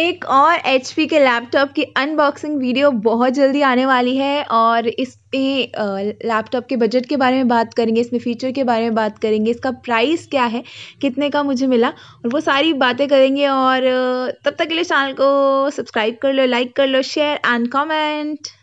एक और एच के लैपटॉप की अनबॉक्सिंग वीडियो बहुत जल्दी आने वाली है और इस पे लैपटॉप के बजट के बारे में बात करेंगे इसमें फ़ीचर के बारे में बात करेंगे इसका प्राइस क्या है कितने का मुझे मिला और वो सारी बातें करेंगे और तब तक के लिए चैनल को सब्सक्राइब कर लो लाइक कर लो शेयर एंड कमेंट